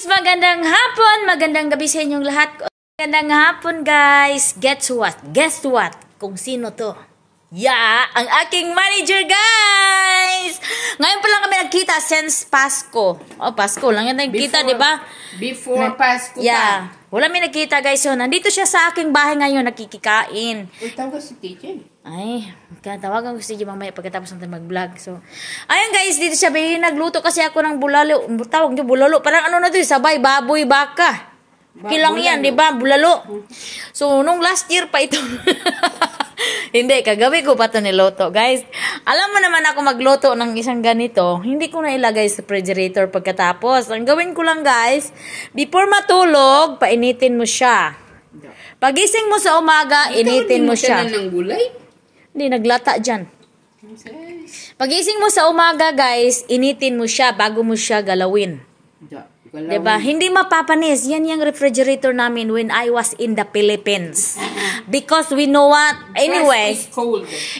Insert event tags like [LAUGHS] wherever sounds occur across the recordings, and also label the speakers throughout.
Speaker 1: guys! Magandang hapon! Magandang gabi sa inyong lahat. Magandang hapon guys! Guess what? Guess what? Kung sino to? Yeah! Ang aking manager guys! guys! Ngayon pa lang kami nagkita since Pasko. Oh, Pasko lang yan nagkita, di ba? Before diba? Pasko pa. yeah. Wala may nagkita, guys. So, nandito siya sa aking bahay ngayon, nakikikain. Uy, tawag si TJ. Ay, tawagan ko si TJ mamaya pagkatapos natin mag-vlog. So, ayun guys, dito siya. May nagluto kasi ako ng bulalo. Tawag niyo, bulalo. Parang ano na to, eh, sabay, baboy, baka. Kilang yan, ano? di ba? Bulalo. So, nung last year pa ito. [LAUGHS] hindi, kagabi ko pa ito niloto. Guys, alam mo naman ako magloto ng isang ganito, hindi ko na ilagay sa refrigerator pagkatapos. Ang gawin ko lang guys, before matulog, painitin mo siya. Pagising mo sa umaga, Ito, initin mo siya. Ito, ng gulay? Hindi, naglata dyan. Pagising mo sa umaga, guys, initin mo siya bago mo siya galawin. Yeah. Galaw. Diba? Hindi mapapanis. Yan yung refrigerator namin when I was in the Philippines. [LAUGHS] Because we know what? Anyway.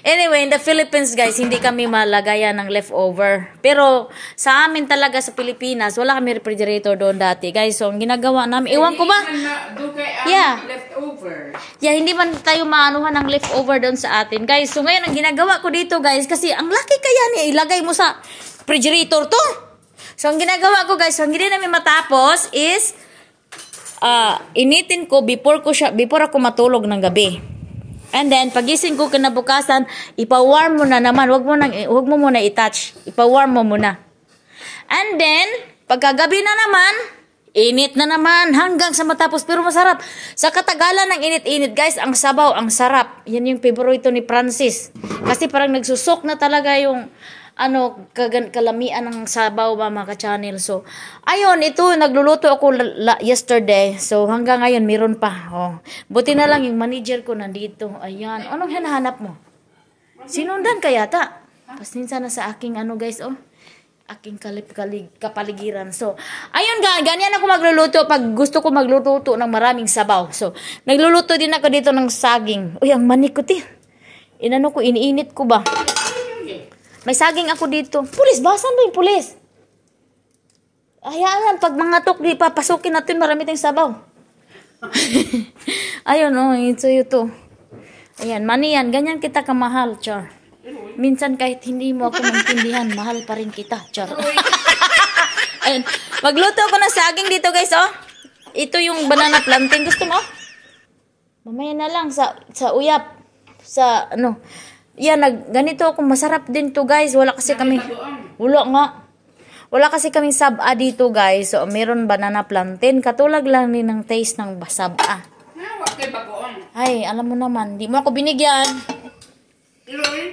Speaker 1: Anyway, in the Philippines, guys, hindi kami malagayan ng leftover. Pero sa amin talaga sa Pilipinas, wala kami refrigerator doon dati. Guys, so ang ginagawa namin, iwan ko ba? Um, yeah. Yeah, hindi man tayo maanuhan ng leftover doon sa atin. Guys, so ngayon ang ginagawa ko dito, guys, kasi ang laki kaya niya ilagay mo sa refrigerator to. So, ang ginagawa ko guys, hanggang hindi namin matapos is, uh, initin ko before, ko siya, before ako matulog ng gabi. And then, pagising ko kinabukasan, ipa-warm mo na naman. Huwag mo, nang, huwag mo muna i-touch. Ipa-warm mo muna. And then, pagkagabi na naman, Init na naman hanggang sa matapos pero masarap. Sa katagalan ng init-init guys, ang sabaw, ang sarap. Yan yung paborito ni Francis. Kasi parang nagsusok na talaga yung ano, kagan, kalamian ng sabaw ba mga ka-channel. So, ayun, ito, nagluluto ako yesterday. So, hanggang ngayon, meron pa. Oh. Buti na lang yung manager ko nandito. Ayan. Anong hinahanap mo? Sinundan ka yata. Pasinsa na sa aking ano guys, oh aking kalip kalig, kapaligiran. So, ayun ga, ganyan ako magluluto pag gusto ko magluluto ng maraming sabaw. So, nagluluto din ako dito ng saging. Uy, ang manikot eh. Inano ko, iniinit ko ba? May saging ako dito. Pulis, ba? Saan ba yung pulis? Hayaan yan. Pag mga tok, di papasukin natin. Marami tayong sabaw. [LAUGHS] Ayun, oh. It's you to. Ayan, money yan. Ganyan kita kamahal, Char. Minsan kahit hindi mo ako maintindihan, mahal pa rin kita, Char. [LAUGHS] Ayan. Magluto ako ng saging dito, guys, oh. Ito yung banana plantain. Gusto mo? Mamaya na lang sa, sa uyap. Sa, ano, yan, nag, ganito ako. Masarap din to guys. Wala kasi kami. Wala nga. Wala kasi kaming saba dito guys. So, meron banana plantain. Katulad lang din ng taste ng saba. Ay, alam mo naman. Di mo ako binigyan.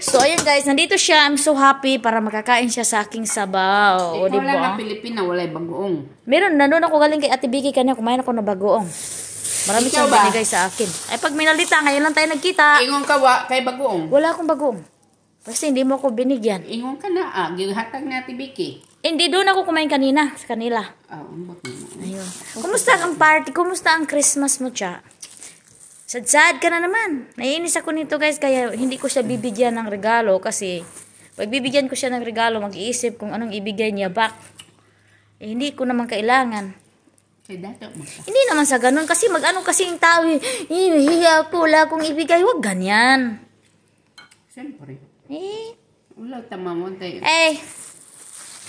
Speaker 1: So, ayan guys. Nandito siya. I'm so happy para makakain siya sa aking sabaw. Ikaw o, diba? lang na Pilipina, wala bagoong. Meron. Nanon ako galing kay Ate Vicky kanya. Kumain ako na bagoong. Marami Ikaw siyang ba? binigay sa akin. Ay, pag minalita, ngayon lang tayo nagkita. Ingon ka wa, kay bagoong. Wala akong bagong. Kasi hindi mo ako binigyan. Ingon ka na, ah. Gihatag na ti Vicky. Hindi, doon ako kumain kanina sa kanila. Oh, ang bakit Ayun. Kumusta ang party? Kumusta ang Christmas mo, cha? Sad-sad ka na naman. Naiinis ako nito, guys. Kaya hindi ko siya bibigyan ng regalo kasi pag bibigyan ko siya ng regalo, mag-iisip kung anong ibigay niya back. Eh, hindi ko naman kailangan. Hindi naman sa ganun. Kasi mag-ano kasi yung tao, eh, eh, hihiya ko, wala akong ibigay. Huwag ganyan. Siyempre. Eh. Wala tama tayo. Eh.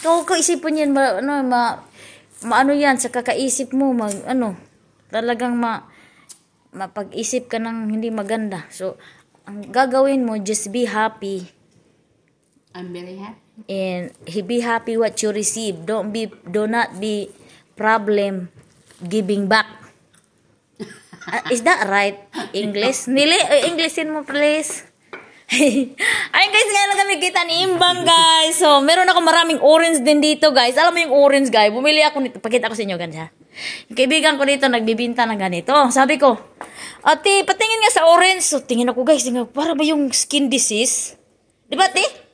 Speaker 1: Kung ko isipin yan, ma, ano, ma, ano yan, sa kakaisip mo, mag, ano, talagang ma, mapag-isip ka ng hindi maganda. So, ang gagawin mo, just be happy. I'm very happy. And be happy what you receive. Don't be, do not be problem giving back. Ah, is that right? English? Nili, eh, Englishin mo please. [LAUGHS] Ayun guys, ngayon lang kami kita ni Imbang guys. So, meron ako maraming orange din dito guys. Alam mo yung orange guys, bumili ako nito. Pakita ko sa inyo ganyan. Yung kaibigan ko dito nagbibinta ng ganito. Sabi ko, ate, patingin nga sa orange. So, tingin ako guys, tingin ako, para ba yung skin disease? Di ba, ate?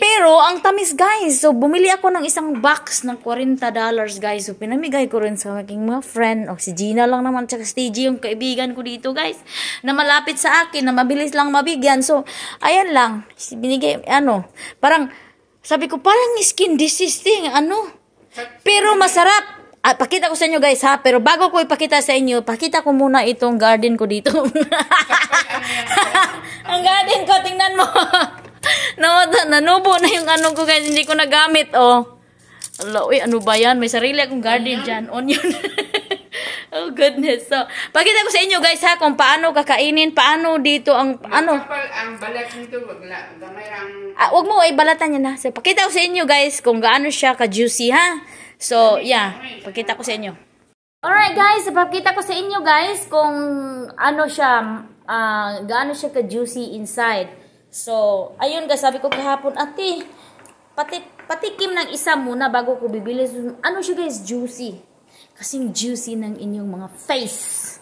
Speaker 1: Pero ang tamis guys. So bumili ako ng isang box ng 40 dollars guys. So pinamigay ko rin sa aking mga friend. O si Gina lang naman tsaka si TG yung kaibigan ko dito guys. Na malapit sa akin na mabilis lang mabigyan. So ayan lang. Binigay ano. Parang sabi ko parang skin disease thing. Ano. Pero masarap. Ah, pakita ko sa inyo guys ha, pero bago ko ipakita sa inyo, pakita ko muna itong garden ko dito. [LAUGHS] Ano ang garden ko, tingnan mo. [LAUGHS] [LAUGHS] Nawata, nanubo na yung ano ko guys. Hindi ko nagamit, oh. Ala, uy, ano ba yan? May sarili akong garden dyan. Onion. [LAUGHS] oh, goodness. So, pakita ko sa inyo, guys, ha, kung paano kakainin, paano dito ang, ano. Ang balat nito, wag na, gamay ang... Ah, wag mo, ay, balatan niya na. So, pakita ko sa inyo, guys, kung gaano siya ka-juicy, ha? So, yeah, pakita ko sa inyo. Alright, guys, pakita ko sa inyo, guys, kung ano siya, uh, gaano siya ka-juicy inside. So, ayun guys, sabi ko kahapon, ate, pati, patikim ng isa muna bago ko bibili. ano siya guys, juicy. Kasing juicy ng inyong mga face.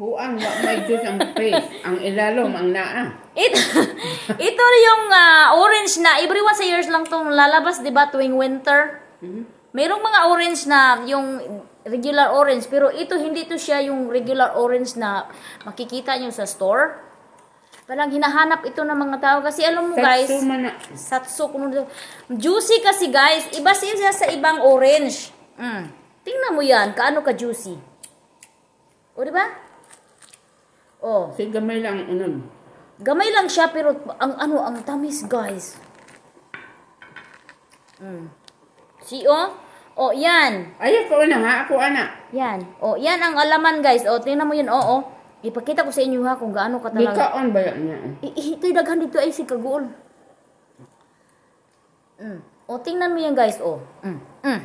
Speaker 1: Buang, wa may juice ang face. ang ilalom, ang naa. It, [LAUGHS] ito yung uh, orange na, every once a year lang itong lalabas, di ba, tuwing winter? mm Merong mga orange na, yung regular orange, pero ito, hindi to siya yung regular orange na makikita nyo sa store. Palang hinahanap ito ng mga tao kasi alam mo Satsu guys, mana. satsu kuno. Juicy kasi guys, iba siya sa ibang orange. Mm. Tingnan mo 'yan, kaano ka juicy. O di ba? Oh. Kasi gamay lang unang. Gamay lang siya pero ang ano, ang tamis guys. Mm. Si o? Oh, yan. Ayun ko na nga, ako ana. Yan. Oh, yan ang alaman guys. Oh, tingnan mo 'yun. Oo. Oh, Ipakita ko sa inyo ha kung gaano ka talaga. Dikaon ba yan niya? Ito'y daghan dito ay si Kagul. Mm. O, tingnan mo yan guys, o. Mm. Mm.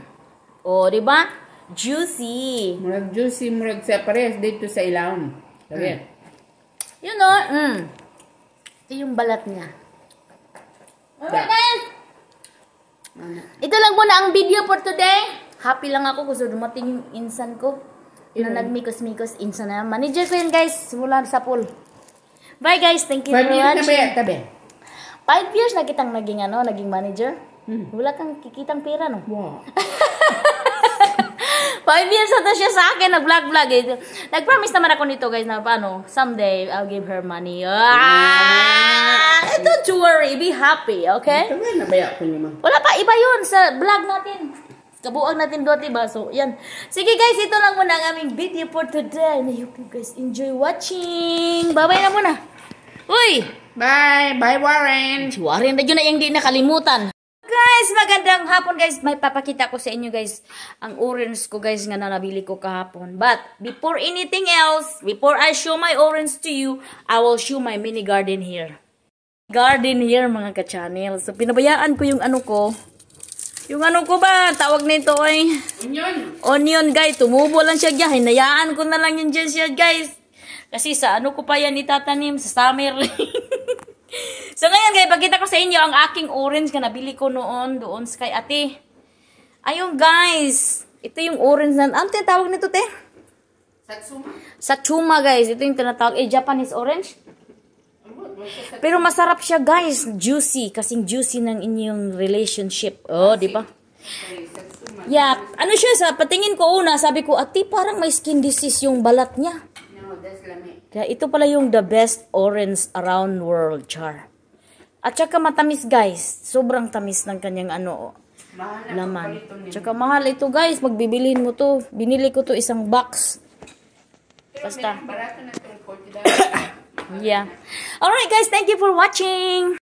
Speaker 1: O, di ba? Juicy. Murag juicy, murag sa pares dito sa ilawom. Sabi mm. You know, mm. Ito yung balat niya. Alright guys! Ito lang muna ang video for today. Happy lang ako sa dumating yung insan ko. Yun. Na nagmikos-mikos insa na. Manager ko yun guys. Simula sa pool. Bye guys. Thank you Five for watching. Five years na ba Five years na kitang naging ano, naging manager. Hmm. Wala kang kikitang pera no. Wow. [LAUGHS] Five years na siya sa akin, nag-vlog-vlog. Eh. Nag-promise naman ako nito guys na paano, someday I'll give her money. Ah! Don't you worry, be happy, okay? Wala pa, iba yun sa vlog natin. Kabuang natin doon, diba? So, yan. Sige guys, ito lang muna ang aming video for today. And I hope you guys enjoy watching. Bye-bye na muna. Uy! Bye! Bye, Warren! Si Warren na na yung di nakalimutan. Guys, magandang hapon guys. May papakita ko sa inyo guys ang orange ko guys nga na nabili ko kahapon. But, before anything else, before I show my orange to you, I will show my mini garden here. Garden here mga ka-channel. So, pinabayaan ko yung ano ko yung ano ko ba, tawag nito ay... Onion. Onion, guys. Tumubo lang siya dyan. Hinayaan ko na lang yun dyan siya, guys. Kasi sa ano ko pa yan itatanim? Sa summer [LAUGHS] so ngayon, guys, pagkita ko sa inyo ang aking orange na nabili ko noon doon sa kay ate. Ayun, guys. Ito yung orange na... Ano tawag nito, te? Satsuma. Satsuma, guys. Ito yung tinatawag. Eh, Japanese orange? Pero masarap siya, guys. Juicy. Kasing juicy ng inyong relationship. Oh, di ba? Yeah. Ano siya, sa patingin ko una, sabi ko, ati, parang may skin disease yung balat niya. No, Kaya ito pala yung the best orange around world, char. At saka matamis, guys. Sobrang tamis ng kanyang ano, mahal oh, laman. Tsaka mahal ito, guys. Magbibilin mo to. Binili ko to isang box. Basta. Barato na 40 yeah all right guys thank you for watching